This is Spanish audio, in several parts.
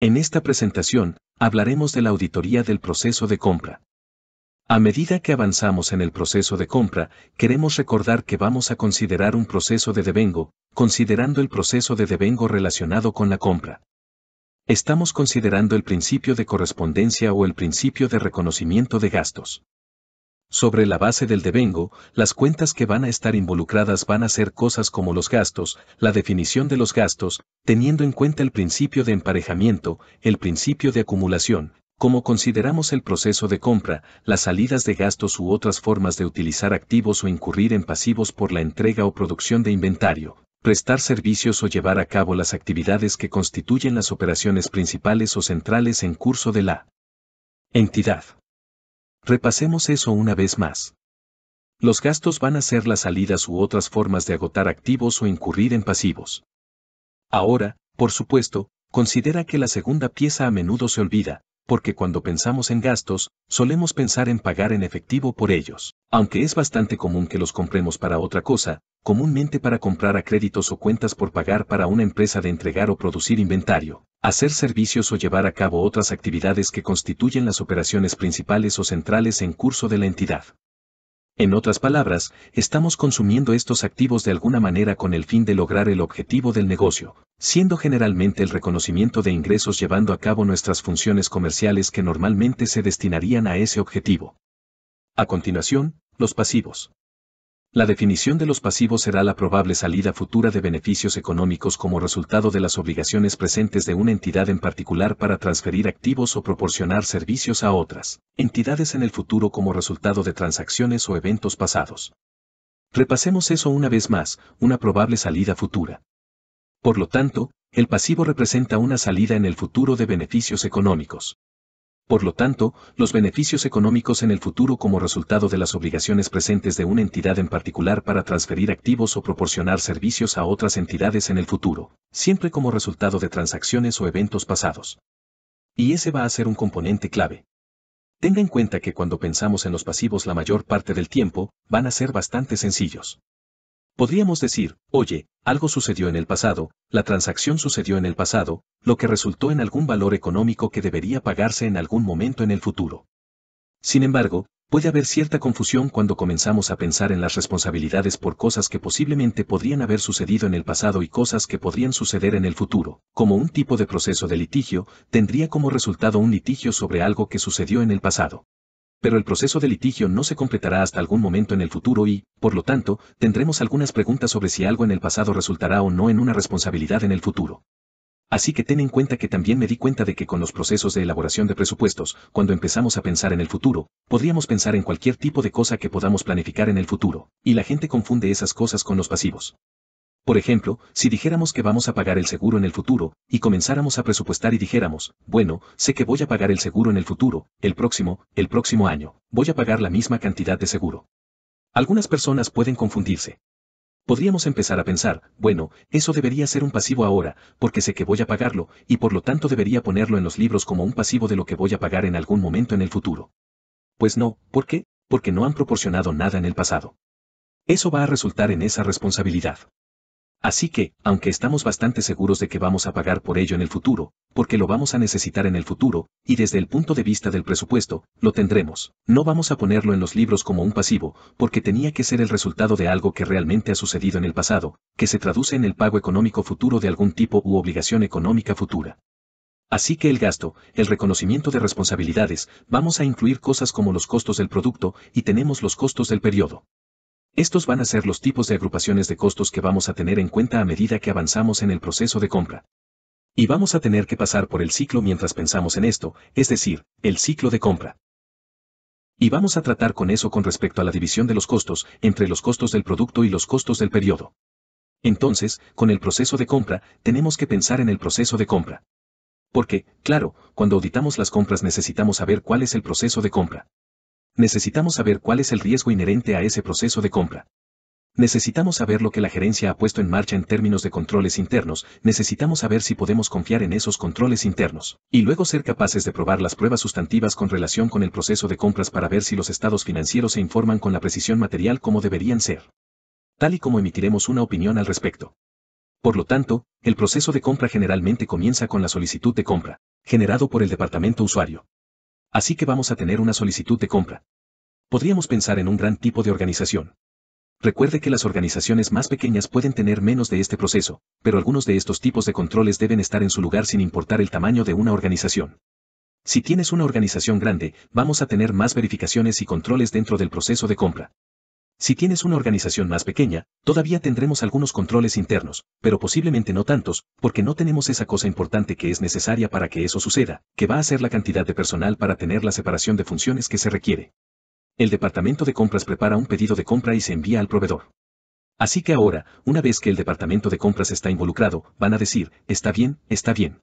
En esta presentación, hablaremos de la auditoría del proceso de compra. A medida que avanzamos en el proceso de compra, queremos recordar que vamos a considerar un proceso de devengo, considerando el proceso de devengo relacionado con la compra. Estamos considerando el principio de correspondencia o el principio de reconocimiento de gastos. Sobre la base del devengo, las cuentas que van a estar involucradas van a ser cosas como los gastos, la definición de los gastos, teniendo en cuenta el principio de emparejamiento, el principio de acumulación, como consideramos el proceso de compra, las salidas de gastos u otras formas de utilizar activos o incurrir en pasivos por la entrega o producción de inventario, prestar servicios o llevar a cabo las actividades que constituyen las operaciones principales o centrales en curso de la entidad. Repasemos eso una vez más. Los gastos van a ser las salidas u otras formas de agotar activos o incurrir en pasivos. Ahora, por supuesto, considera que la segunda pieza a menudo se olvida, porque cuando pensamos en gastos, solemos pensar en pagar en efectivo por ellos. Aunque es bastante común que los compremos para otra cosa, comúnmente para comprar a créditos o cuentas por pagar para una empresa de entregar o producir inventario, hacer servicios o llevar a cabo otras actividades que constituyen las operaciones principales o centrales en curso de la entidad. En otras palabras, estamos consumiendo estos activos de alguna manera con el fin de lograr el objetivo del negocio, siendo generalmente el reconocimiento de ingresos llevando a cabo nuestras funciones comerciales que normalmente se destinarían a ese objetivo. A continuación, los pasivos. La definición de los pasivos será la probable salida futura de beneficios económicos como resultado de las obligaciones presentes de una entidad en particular para transferir activos o proporcionar servicios a otras entidades en el futuro como resultado de transacciones o eventos pasados. Repasemos eso una vez más, una probable salida futura. Por lo tanto, el pasivo representa una salida en el futuro de beneficios económicos. Por lo tanto, los beneficios económicos en el futuro como resultado de las obligaciones presentes de una entidad en particular para transferir activos o proporcionar servicios a otras entidades en el futuro, siempre como resultado de transacciones o eventos pasados. Y ese va a ser un componente clave. Tenga en cuenta que cuando pensamos en los pasivos la mayor parte del tiempo, van a ser bastante sencillos. Podríamos decir, oye, algo sucedió en el pasado, la transacción sucedió en el pasado, lo que resultó en algún valor económico que debería pagarse en algún momento en el futuro. Sin embargo, puede haber cierta confusión cuando comenzamos a pensar en las responsabilidades por cosas que posiblemente podrían haber sucedido en el pasado y cosas que podrían suceder en el futuro, como un tipo de proceso de litigio, tendría como resultado un litigio sobre algo que sucedió en el pasado pero el proceso de litigio no se completará hasta algún momento en el futuro y, por lo tanto, tendremos algunas preguntas sobre si algo en el pasado resultará o no en una responsabilidad en el futuro. Así que ten en cuenta que también me di cuenta de que con los procesos de elaboración de presupuestos, cuando empezamos a pensar en el futuro, podríamos pensar en cualquier tipo de cosa que podamos planificar en el futuro, y la gente confunde esas cosas con los pasivos. Por ejemplo, si dijéramos que vamos a pagar el seguro en el futuro, y comenzáramos a presupuestar y dijéramos, bueno, sé que voy a pagar el seguro en el futuro, el próximo, el próximo año, voy a pagar la misma cantidad de seguro. Algunas personas pueden confundirse. Podríamos empezar a pensar, bueno, eso debería ser un pasivo ahora, porque sé que voy a pagarlo, y por lo tanto debería ponerlo en los libros como un pasivo de lo que voy a pagar en algún momento en el futuro. Pues no, ¿por qué? Porque no han proporcionado nada en el pasado. Eso va a resultar en esa responsabilidad. Así que, aunque estamos bastante seguros de que vamos a pagar por ello en el futuro, porque lo vamos a necesitar en el futuro, y desde el punto de vista del presupuesto, lo tendremos. No vamos a ponerlo en los libros como un pasivo, porque tenía que ser el resultado de algo que realmente ha sucedido en el pasado, que se traduce en el pago económico futuro de algún tipo u obligación económica futura. Así que el gasto, el reconocimiento de responsabilidades, vamos a incluir cosas como los costos del producto y tenemos los costos del periodo. Estos van a ser los tipos de agrupaciones de costos que vamos a tener en cuenta a medida que avanzamos en el proceso de compra. Y vamos a tener que pasar por el ciclo mientras pensamos en esto, es decir, el ciclo de compra. Y vamos a tratar con eso con respecto a la división de los costos, entre los costos del producto y los costos del periodo. Entonces, con el proceso de compra, tenemos que pensar en el proceso de compra. Porque, claro, cuando auditamos las compras necesitamos saber cuál es el proceso de compra necesitamos saber cuál es el riesgo inherente a ese proceso de compra. Necesitamos saber lo que la gerencia ha puesto en marcha en términos de controles internos, necesitamos saber si podemos confiar en esos controles internos, y luego ser capaces de probar las pruebas sustantivas con relación con el proceso de compras para ver si los estados financieros se informan con la precisión material como deberían ser. Tal y como emitiremos una opinión al respecto. Por lo tanto, el proceso de compra generalmente comienza con la solicitud de compra, generado por el departamento usuario. Así que vamos a tener una solicitud de compra. Podríamos pensar en un gran tipo de organización. Recuerde que las organizaciones más pequeñas pueden tener menos de este proceso, pero algunos de estos tipos de controles deben estar en su lugar sin importar el tamaño de una organización. Si tienes una organización grande, vamos a tener más verificaciones y controles dentro del proceso de compra. Si tienes una organización más pequeña, todavía tendremos algunos controles internos, pero posiblemente no tantos, porque no tenemos esa cosa importante que es necesaria para que eso suceda, que va a ser la cantidad de personal para tener la separación de funciones que se requiere. El departamento de compras prepara un pedido de compra y se envía al proveedor. Así que ahora, una vez que el departamento de compras está involucrado, van a decir, está bien, está bien.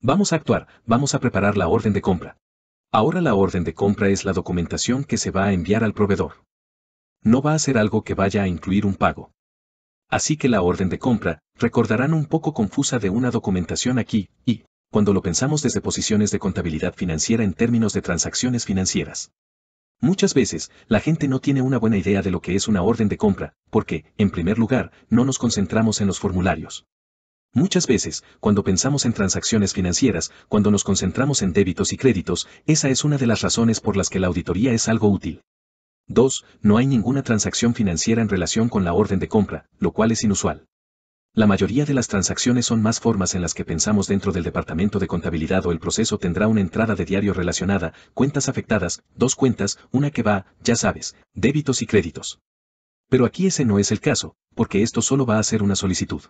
Vamos a actuar, vamos a preparar la orden de compra. Ahora la orden de compra es la documentación que se va a enviar al proveedor no va a ser algo que vaya a incluir un pago. Así que la orden de compra, recordarán un poco confusa de una documentación aquí, y, cuando lo pensamos desde posiciones de contabilidad financiera en términos de transacciones financieras. Muchas veces, la gente no tiene una buena idea de lo que es una orden de compra, porque, en primer lugar, no nos concentramos en los formularios. Muchas veces, cuando pensamos en transacciones financieras, cuando nos concentramos en débitos y créditos, esa es una de las razones por las que la auditoría es algo útil. 2. No hay ninguna transacción financiera en relación con la orden de compra, lo cual es inusual. La mayoría de las transacciones son más formas en las que pensamos dentro del departamento de contabilidad o el proceso tendrá una entrada de diario relacionada, cuentas afectadas, dos cuentas, una que va, ya sabes, débitos y créditos. Pero aquí ese no es el caso, porque esto solo va a ser una solicitud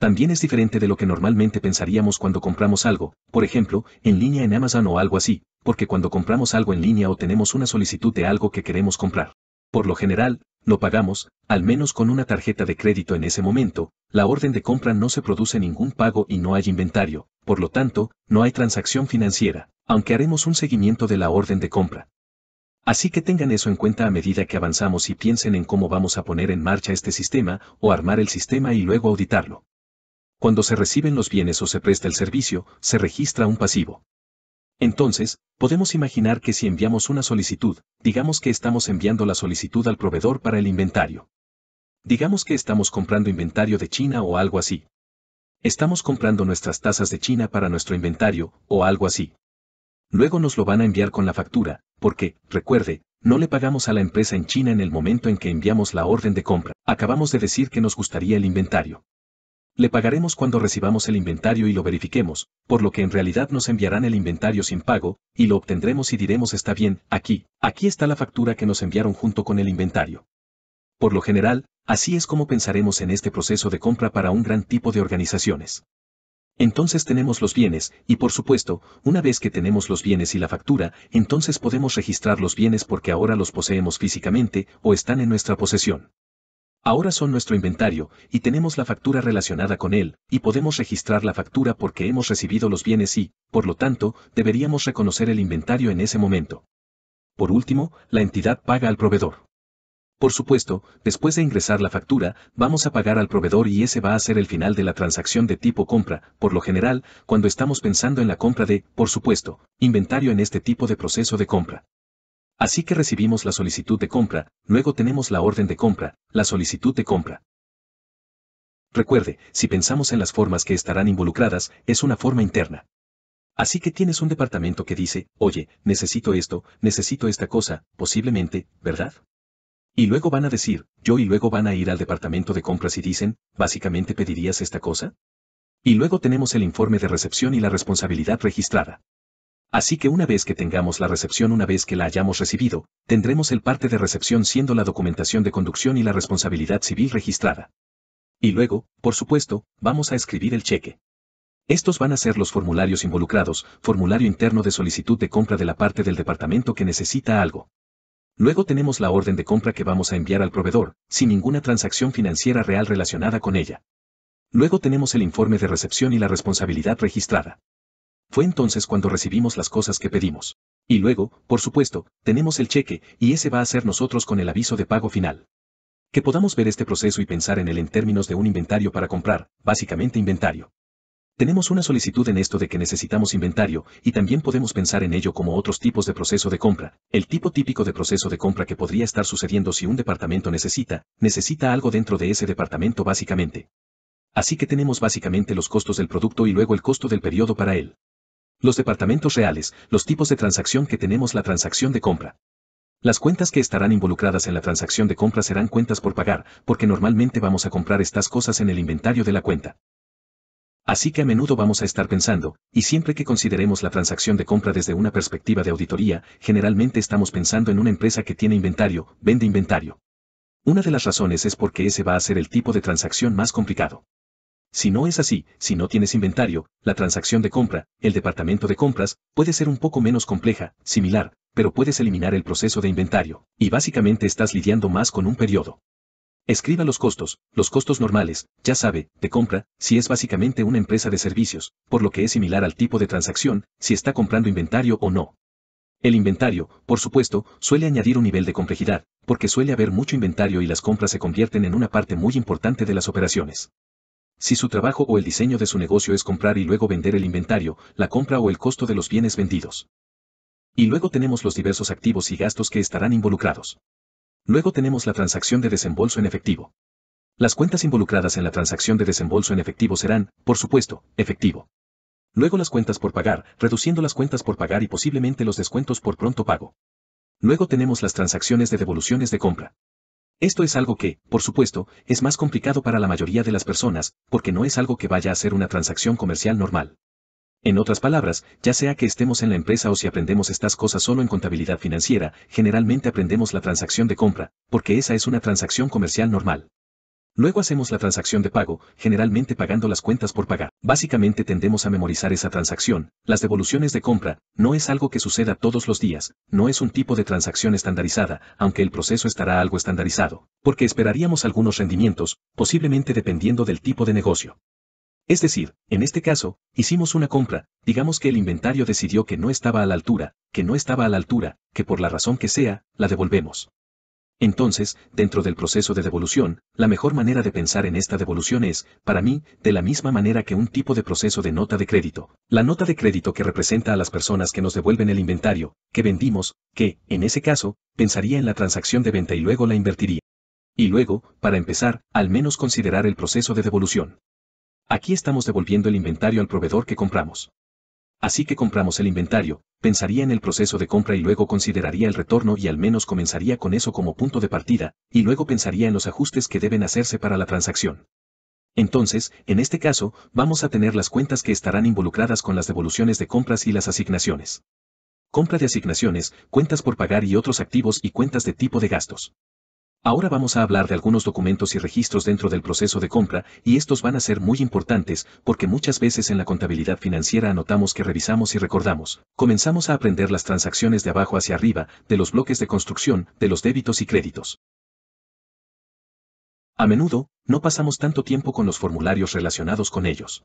también es diferente de lo que normalmente pensaríamos cuando compramos algo, por ejemplo, en línea en Amazon o algo así, porque cuando compramos algo en línea o tenemos una solicitud de algo que queremos comprar. Por lo general, lo pagamos, al menos con una tarjeta de crédito en ese momento, la orden de compra no se produce ningún pago y no hay inventario, por lo tanto, no hay transacción financiera, aunque haremos un seguimiento de la orden de compra. Así que tengan eso en cuenta a medida que avanzamos y piensen en cómo vamos a poner en marcha este sistema o armar el sistema y luego auditarlo cuando se reciben los bienes o se presta el servicio, se registra un pasivo. Entonces, podemos imaginar que si enviamos una solicitud, digamos que estamos enviando la solicitud al proveedor para el inventario. Digamos que estamos comprando inventario de China o algo así. Estamos comprando nuestras tasas de China para nuestro inventario o algo así. Luego nos lo van a enviar con la factura, porque, recuerde, no le pagamos a la empresa en China en el momento en que enviamos la orden de compra. Acabamos de decir que nos gustaría el inventario le pagaremos cuando recibamos el inventario y lo verifiquemos, por lo que en realidad nos enviarán el inventario sin pago, y lo obtendremos y diremos está bien, aquí, aquí está la factura que nos enviaron junto con el inventario. Por lo general, así es como pensaremos en este proceso de compra para un gran tipo de organizaciones. Entonces tenemos los bienes, y por supuesto, una vez que tenemos los bienes y la factura, entonces podemos registrar los bienes porque ahora los poseemos físicamente o están en nuestra posesión. Ahora son nuestro inventario, y tenemos la factura relacionada con él, y podemos registrar la factura porque hemos recibido los bienes y, por lo tanto, deberíamos reconocer el inventario en ese momento. Por último, la entidad paga al proveedor. Por supuesto, después de ingresar la factura, vamos a pagar al proveedor y ese va a ser el final de la transacción de tipo compra, por lo general, cuando estamos pensando en la compra de, por supuesto, inventario en este tipo de proceso de compra. Así que recibimos la solicitud de compra, luego tenemos la orden de compra, la solicitud de compra. Recuerde, si pensamos en las formas que estarán involucradas, es una forma interna. Así que tienes un departamento que dice, oye, necesito esto, necesito esta cosa, posiblemente, ¿verdad? Y luego van a decir, yo y luego van a ir al departamento de compras y dicen, básicamente pedirías esta cosa? Y luego tenemos el informe de recepción y la responsabilidad registrada. Así que una vez que tengamos la recepción, una vez que la hayamos recibido, tendremos el parte de recepción siendo la documentación de conducción y la responsabilidad civil registrada. Y luego, por supuesto, vamos a escribir el cheque. Estos van a ser los formularios involucrados, formulario interno de solicitud de compra de la parte del departamento que necesita algo. Luego tenemos la orden de compra que vamos a enviar al proveedor, sin ninguna transacción financiera real relacionada con ella. Luego tenemos el informe de recepción y la responsabilidad registrada. Fue entonces cuando recibimos las cosas que pedimos. Y luego, por supuesto, tenemos el cheque, y ese va a ser nosotros con el aviso de pago final. Que podamos ver este proceso y pensar en él en términos de un inventario para comprar, básicamente inventario. Tenemos una solicitud en esto de que necesitamos inventario, y también podemos pensar en ello como otros tipos de proceso de compra. El tipo típico de proceso de compra que podría estar sucediendo si un departamento necesita, necesita algo dentro de ese departamento básicamente. Así que tenemos básicamente los costos del producto y luego el costo del periodo para él. Los departamentos reales, los tipos de transacción que tenemos la transacción de compra. Las cuentas que estarán involucradas en la transacción de compra serán cuentas por pagar, porque normalmente vamos a comprar estas cosas en el inventario de la cuenta. Así que a menudo vamos a estar pensando, y siempre que consideremos la transacción de compra desde una perspectiva de auditoría, generalmente estamos pensando en una empresa que tiene inventario, vende inventario. Una de las razones es porque ese va a ser el tipo de transacción más complicado. Si no es así, si no tienes inventario, la transacción de compra, el departamento de compras, puede ser un poco menos compleja, similar, pero puedes eliminar el proceso de inventario, y básicamente estás lidiando más con un periodo. Escriba los costos, los costos normales, ya sabe, de compra, si es básicamente una empresa de servicios, por lo que es similar al tipo de transacción, si está comprando inventario o no. El inventario, por supuesto, suele añadir un nivel de complejidad, porque suele haber mucho inventario y las compras se convierten en una parte muy importante de las operaciones. Si su trabajo o el diseño de su negocio es comprar y luego vender el inventario, la compra o el costo de los bienes vendidos. Y luego tenemos los diversos activos y gastos que estarán involucrados. Luego tenemos la transacción de desembolso en efectivo. Las cuentas involucradas en la transacción de desembolso en efectivo serán, por supuesto, efectivo. Luego las cuentas por pagar, reduciendo las cuentas por pagar y posiblemente los descuentos por pronto pago. Luego tenemos las transacciones de devoluciones de compra. Esto es algo que, por supuesto, es más complicado para la mayoría de las personas, porque no es algo que vaya a ser una transacción comercial normal. En otras palabras, ya sea que estemos en la empresa o si aprendemos estas cosas solo en contabilidad financiera, generalmente aprendemos la transacción de compra, porque esa es una transacción comercial normal. Luego hacemos la transacción de pago, generalmente pagando las cuentas por pagar. Básicamente tendemos a memorizar esa transacción. Las devoluciones de compra, no es algo que suceda todos los días, no es un tipo de transacción estandarizada, aunque el proceso estará algo estandarizado, porque esperaríamos algunos rendimientos, posiblemente dependiendo del tipo de negocio. Es decir, en este caso, hicimos una compra, digamos que el inventario decidió que no estaba a la altura, que no estaba a la altura, que por la razón que sea, la devolvemos. Entonces, dentro del proceso de devolución, la mejor manera de pensar en esta devolución es, para mí, de la misma manera que un tipo de proceso de nota de crédito. La nota de crédito que representa a las personas que nos devuelven el inventario, que vendimos, que, en ese caso, pensaría en la transacción de venta y luego la invertiría. Y luego, para empezar, al menos considerar el proceso de devolución. Aquí estamos devolviendo el inventario al proveedor que compramos. Así que compramos el inventario, pensaría en el proceso de compra y luego consideraría el retorno y al menos comenzaría con eso como punto de partida, y luego pensaría en los ajustes que deben hacerse para la transacción. Entonces, en este caso, vamos a tener las cuentas que estarán involucradas con las devoluciones de compras y las asignaciones. Compra de asignaciones, cuentas por pagar y otros activos y cuentas de tipo de gastos. Ahora vamos a hablar de algunos documentos y registros dentro del proceso de compra, y estos van a ser muy importantes, porque muchas veces en la contabilidad financiera anotamos que revisamos y recordamos. Comenzamos a aprender las transacciones de abajo hacia arriba, de los bloques de construcción, de los débitos y créditos. A menudo, no pasamos tanto tiempo con los formularios relacionados con ellos.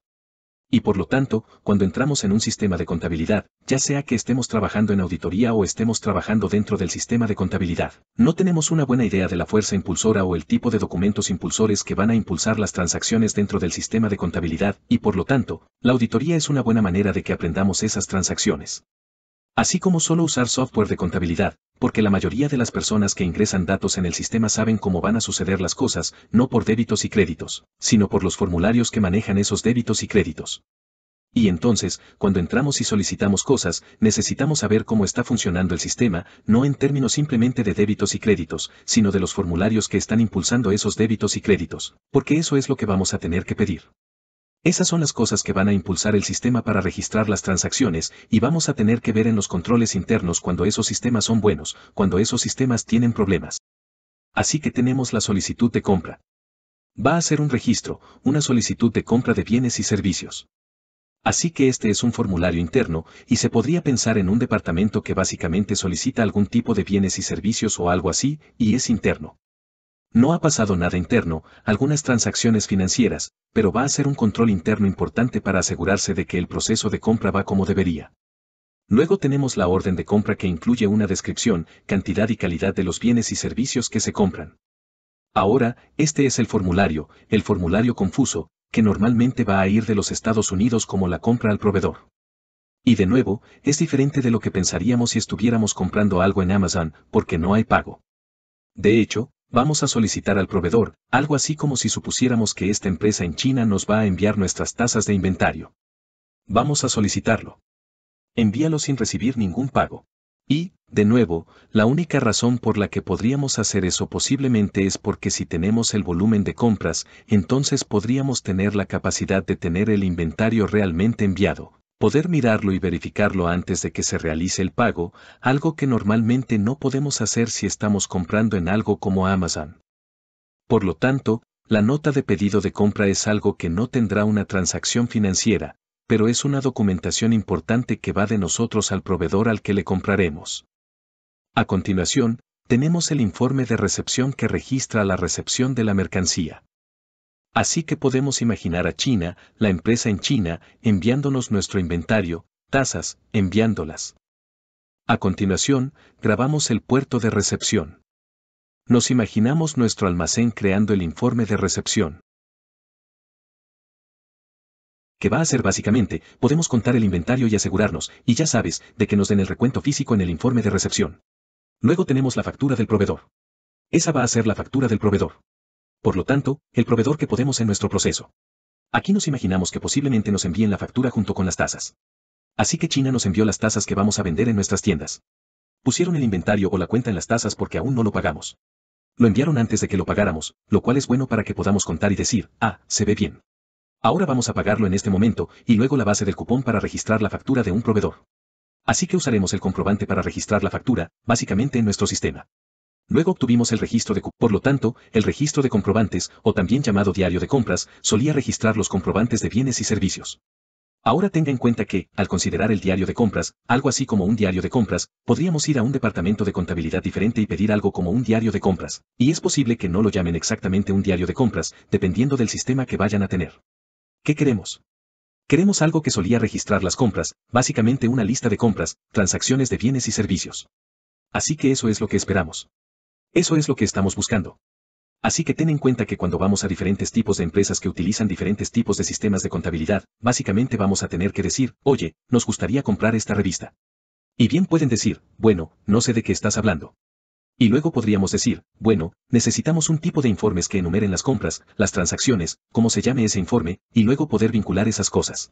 Y por lo tanto, cuando entramos en un sistema de contabilidad, ya sea que estemos trabajando en auditoría o estemos trabajando dentro del sistema de contabilidad, no tenemos una buena idea de la fuerza impulsora o el tipo de documentos impulsores que van a impulsar las transacciones dentro del sistema de contabilidad, y por lo tanto, la auditoría es una buena manera de que aprendamos esas transacciones. Así como solo usar software de contabilidad, porque la mayoría de las personas que ingresan datos en el sistema saben cómo van a suceder las cosas, no por débitos y créditos, sino por los formularios que manejan esos débitos y créditos. Y entonces, cuando entramos y solicitamos cosas, necesitamos saber cómo está funcionando el sistema, no en términos simplemente de débitos y créditos, sino de los formularios que están impulsando esos débitos y créditos, porque eso es lo que vamos a tener que pedir. Esas son las cosas que van a impulsar el sistema para registrar las transacciones y vamos a tener que ver en los controles internos cuando esos sistemas son buenos, cuando esos sistemas tienen problemas. Así que tenemos la solicitud de compra. Va a ser un registro, una solicitud de compra de bienes y servicios. Así que este es un formulario interno y se podría pensar en un departamento que básicamente solicita algún tipo de bienes y servicios o algo así, y es interno. No ha pasado nada interno, algunas transacciones financieras, pero va a ser un control interno importante para asegurarse de que el proceso de compra va como debería. Luego tenemos la orden de compra que incluye una descripción, cantidad y calidad de los bienes y servicios que se compran. Ahora, este es el formulario, el formulario confuso, que normalmente va a ir de los Estados Unidos como la compra al proveedor. Y de nuevo, es diferente de lo que pensaríamos si estuviéramos comprando algo en Amazon, porque no hay pago. De hecho, Vamos a solicitar al proveedor, algo así como si supusiéramos que esta empresa en China nos va a enviar nuestras tasas de inventario. Vamos a solicitarlo. Envíalo sin recibir ningún pago. Y, de nuevo, la única razón por la que podríamos hacer eso posiblemente es porque si tenemos el volumen de compras, entonces podríamos tener la capacidad de tener el inventario realmente enviado, poder mirarlo y verificarlo antes de que se realice el pago, algo que normalmente no podemos hacer si estamos comprando en algo como Amazon. Por lo tanto, la nota de pedido de compra es algo que no tendrá una transacción financiera, pero es una documentación importante que va de nosotros al proveedor al que le compraremos. A continuación, tenemos el informe de recepción que registra la recepción de la mercancía. Así que podemos imaginar a China, la empresa en China, enviándonos nuestro inventario, tasas, enviándolas. A continuación, grabamos el puerto de recepción. Nos imaginamos nuestro almacén creando el informe de recepción. ¿Qué va a hacer básicamente? Podemos contar el inventario y asegurarnos, y ya sabes, de que nos den el recuento físico en el informe de recepción. Luego tenemos la factura del proveedor. Esa va a ser la factura del proveedor por lo tanto, el proveedor que podemos en nuestro proceso. Aquí nos imaginamos que posiblemente nos envíen la factura junto con las tasas. Así que China nos envió las tasas que vamos a vender en nuestras tiendas. Pusieron el inventario o la cuenta en las tasas porque aún no lo pagamos. Lo enviaron antes de que lo pagáramos, lo cual es bueno para que podamos contar y decir, ah, se ve bien. Ahora vamos a pagarlo en este momento, y luego la base del cupón para registrar la factura de un proveedor. Así que usaremos el comprobante para registrar la factura, básicamente en nuestro sistema. Luego obtuvimos el registro de... Por lo tanto, el registro de comprobantes, o también llamado diario de compras, solía registrar los comprobantes de bienes y servicios. Ahora tenga en cuenta que, al considerar el diario de compras, algo así como un diario de compras, podríamos ir a un departamento de contabilidad diferente y pedir algo como un diario de compras, y es posible que no lo llamen exactamente un diario de compras, dependiendo del sistema que vayan a tener. ¿Qué queremos? Queremos algo que solía registrar las compras, básicamente una lista de compras, transacciones de bienes y servicios. Así que eso es lo que esperamos. Eso es lo que estamos buscando. Así que ten en cuenta que cuando vamos a diferentes tipos de empresas que utilizan diferentes tipos de sistemas de contabilidad, básicamente vamos a tener que decir, oye, nos gustaría comprar esta revista. Y bien pueden decir, bueno, no sé de qué estás hablando. Y luego podríamos decir, bueno, necesitamos un tipo de informes que enumeren las compras, las transacciones, cómo se llame ese informe, y luego poder vincular esas cosas.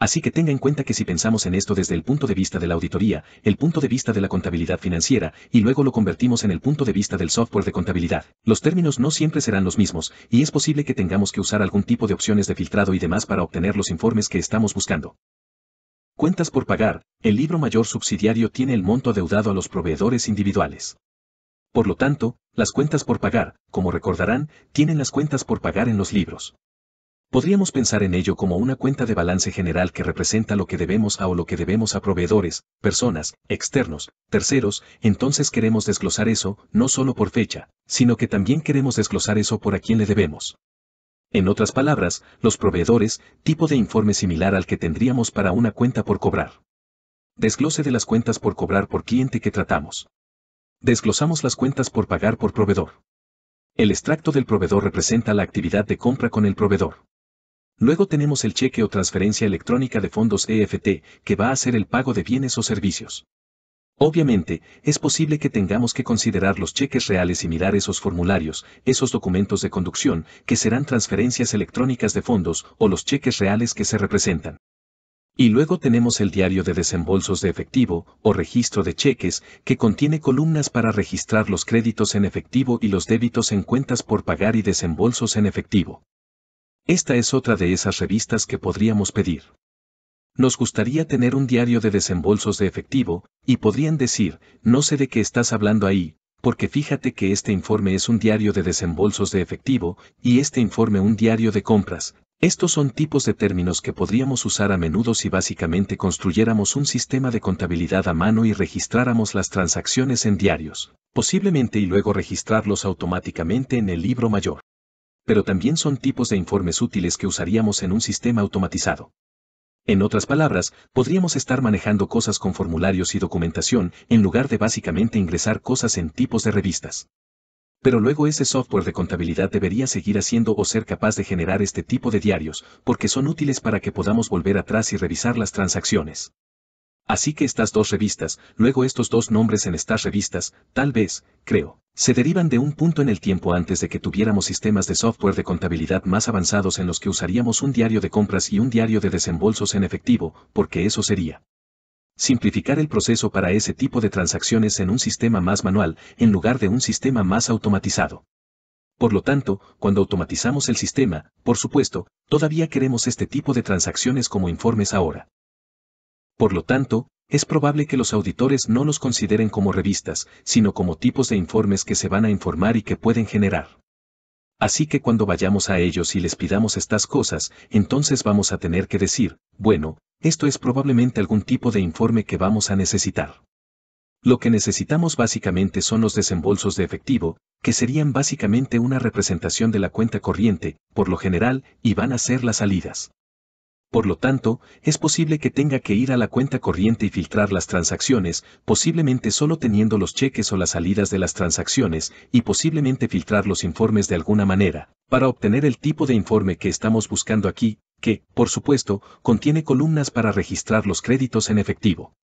Así que tenga en cuenta que si pensamos en esto desde el punto de vista de la auditoría, el punto de vista de la contabilidad financiera, y luego lo convertimos en el punto de vista del software de contabilidad, los términos no siempre serán los mismos, y es posible que tengamos que usar algún tipo de opciones de filtrado y demás para obtener los informes que estamos buscando. Cuentas por pagar, el libro mayor subsidiario tiene el monto adeudado a los proveedores individuales. Por lo tanto, las cuentas por pagar, como recordarán, tienen las cuentas por pagar en los libros podríamos pensar en ello como una cuenta de balance general que representa lo que debemos a o lo que debemos a proveedores, personas, externos, terceros, entonces queremos desglosar eso, no solo por fecha, sino que también queremos desglosar eso por a quién le debemos. En otras palabras, los proveedores, tipo de informe similar al que tendríamos para una cuenta por cobrar. Desglose de las cuentas por cobrar por cliente que tratamos. Desglosamos las cuentas por pagar por proveedor. El extracto del proveedor representa la actividad de compra con el proveedor. Luego tenemos el cheque o transferencia electrónica de fondos EFT, que va a ser el pago de bienes o servicios. Obviamente, es posible que tengamos que considerar los cheques reales y mirar esos formularios, esos documentos de conducción, que serán transferencias electrónicas de fondos o los cheques reales que se representan. Y luego tenemos el diario de desembolsos de efectivo o registro de cheques, que contiene columnas para registrar los créditos en efectivo y los débitos en cuentas por pagar y desembolsos en efectivo. Esta es otra de esas revistas que podríamos pedir. Nos gustaría tener un diario de desembolsos de efectivo, y podrían decir, no sé de qué estás hablando ahí, porque fíjate que este informe es un diario de desembolsos de efectivo, y este informe un diario de compras. Estos son tipos de términos que podríamos usar a menudo si básicamente construyéramos un sistema de contabilidad a mano y registráramos las transacciones en diarios, posiblemente y luego registrarlos automáticamente en el libro mayor pero también son tipos de informes útiles que usaríamos en un sistema automatizado. En otras palabras, podríamos estar manejando cosas con formularios y documentación en lugar de básicamente ingresar cosas en tipos de revistas. Pero luego ese software de contabilidad debería seguir haciendo o ser capaz de generar este tipo de diarios, porque son útiles para que podamos volver atrás y revisar las transacciones. Así que estas dos revistas, luego estos dos nombres en estas revistas, tal vez, creo, se derivan de un punto en el tiempo antes de que tuviéramos sistemas de software de contabilidad más avanzados en los que usaríamos un diario de compras y un diario de desembolsos en efectivo, porque eso sería. Simplificar el proceso para ese tipo de transacciones en un sistema más manual, en lugar de un sistema más automatizado. Por lo tanto, cuando automatizamos el sistema, por supuesto, todavía queremos este tipo de transacciones como informes ahora. Por lo tanto, es probable que los auditores no los consideren como revistas, sino como tipos de informes que se van a informar y que pueden generar. Así que cuando vayamos a ellos y les pidamos estas cosas, entonces vamos a tener que decir, bueno, esto es probablemente algún tipo de informe que vamos a necesitar. Lo que necesitamos básicamente son los desembolsos de efectivo, que serían básicamente una representación de la cuenta corriente, por lo general, y van a ser las salidas. Por lo tanto, es posible que tenga que ir a la cuenta corriente y filtrar las transacciones, posiblemente solo teniendo los cheques o las salidas de las transacciones, y posiblemente filtrar los informes de alguna manera, para obtener el tipo de informe que estamos buscando aquí, que, por supuesto, contiene columnas para registrar los créditos en efectivo.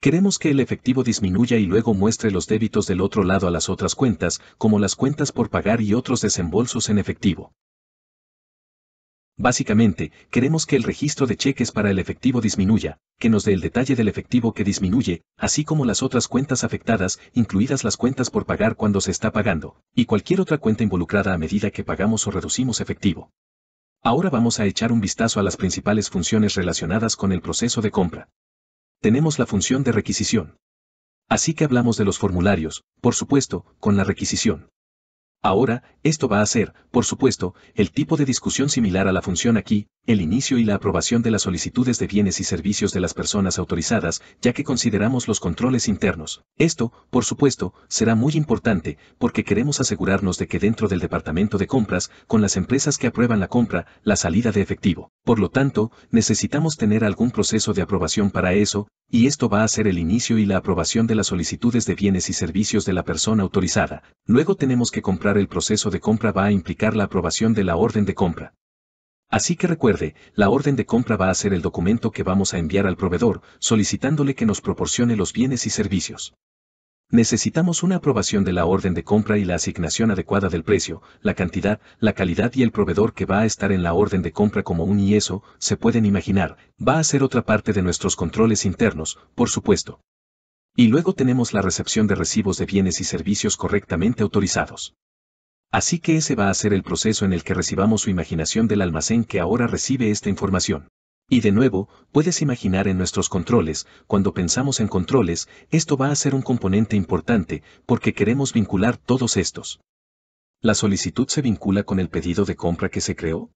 Queremos que el efectivo disminuya y luego muestre los débitos del otro lado a las otras cuentas, como las cuentas por pagar y otros desembolsos en efectivo. Básicamente, queremos que el registro de cheques para el efectivo disminuya, que nos dé el detalle del efectivo que disminuye, así como las otras cuentas afectadas, incluidas las cuentas por pagar cuando se está pagando, y cualquier otra cuenta involucrada a medida que pagamos o reducimos efectivo. Ahora vamos a echar un vistazo a las principales funciones relacionadas con el proceso de compra. Tenemos la función de requisición. Así que hablamos de los formularios, por supuesto, con la requisición. Ahora, esto va a ser, por supuesto, el tipo de discusión similar a la función aquí, el inicio y la aprobación de las solicitudes de bienes y servicios de las personas autorizadas, ya que consideramos los controles internos. Esto, por supuesto, será muy importante, porque queremos asegurarnos de que dentro del departamento de compras, con las empresas que aprueban la compra, la salida de efectivo. Por lo tanto, necesitamos tener algún proceso de aprobación para eso, y esto va a ser el inicio y la aprobación de las solicitudes de bienes y servicios de la persona autorizada. Luego tenemos que comprar el proceso de compra va a implicar la aprobación de la orden de compra. Así que recuerde, la orden de compra va a ser el documento que vamos a enviar al proveedor, solicitándole que nos proporcione los bienes y servicios. Necesitamos una aprobación de la orden de compra y la asignación adecuada del precio, la cantidad, la calidad y el proveedor que va a estar en la orden de compra como un y eso, se pueden imaginar, va a ser otra parte de nuestros controles internos, por supuesto. Y luego tenemos la recepción de recibos de bienes y servicios correctamente autorizados. Así que ese va a ser el proceso en el que recibamos su imaginación del almacén que ahora recibe esta información. Y de nuevo, puedes imaginar en nuestros controles, cuando pensamos en controles, esto va a ser un componente importante, porque queremos vincular todos estos. ¿La solicitud se vincula con el pedido de compra que se creó?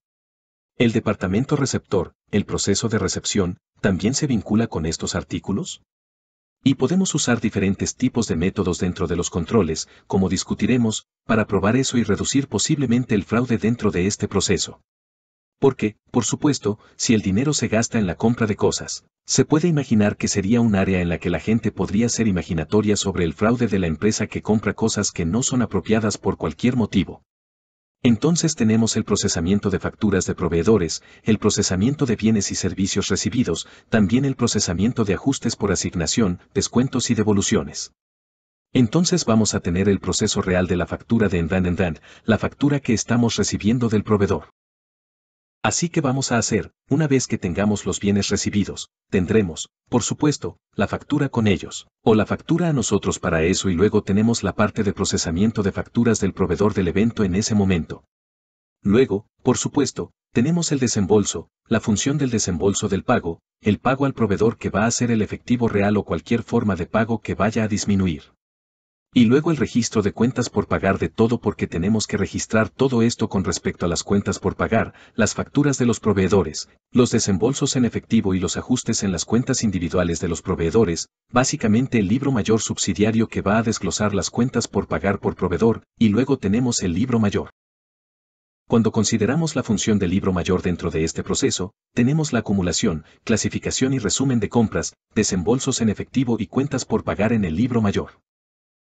¿El departamento receptor, el proceso de recepción, también se vincula con estos artículos? Y podemos usar diferentes tipos de métodos dentro de los controles, como discutiremos, para probar eso y reducir posiblemente el fraude dentro de este proceso. Porque, por supuesto, si el dinero se gasta en la compra de cosas, se puede imaginar que sería un área en la que la gente podría ser imaginatoria sobre el fraude de la empresa que compra cosas que no son apropiadas por cualquier motivo. Entonces tenemos el procesamiento de facturas de proveedores, el procesamiento de bienes y servicios recibidos, también el procesamiento de ajustes por asignación, descuentos y devoluciones. Entonces vamos a tener el proceso real de la factura de Endan Endan, la factura que estamos recibiendo del proveedor. Así que vamos a hacer, una vez que tengamos los bienes recibidos, tendremos, por supuesto, la factura con ellos, o la factura a nosotros para eso y luego tenemos la parte de procesamiento de facturas del proveedor del evento en ese momento. Luego, por supuesto, tenemos el desembolso, la función del desembolso del pago, el pago al proveedor que va a ser el efectivo real o cualquier forma de pago que vaya a disminuir. Y luego el registro de cuentas por pagar de todo porque tenemos que registrar todo esto con respecto a las cuentas por pagar, las facturas de los proveedores, los desembolsos en efectivo y los ajustes en las cuentas individuales de los proveedores, básicamente el libro mayor subsidiario que va a desglosar las cuentas por pagar por proveedor, y luego tenemos el libro mayor. Cuando consideramos la función del libro mayor dentro de este proceso, tenemos la acumulación, clasificación y resumen de compras, desembolsos en efectivo y cuentas por pagar en el libro mayor.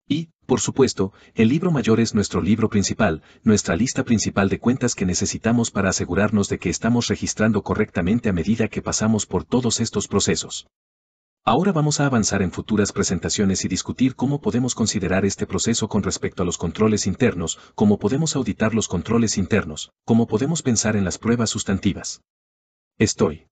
Y, por supuesto, el libro mayor es nuestro libro principal, nuestra lista principal de cuentas que necesitamos para asegurarnos de que estamos registrando correctamente a medida que pasamos por todos estos procesos. Ahora vamos a avanzar en futuras presentaciones y discutir cómo podemos considerar este proceso con respecto a los controles internos, cómo podemos auditar los controles internos, cómo podemos pensar en las pruebas sustantivas. Estoy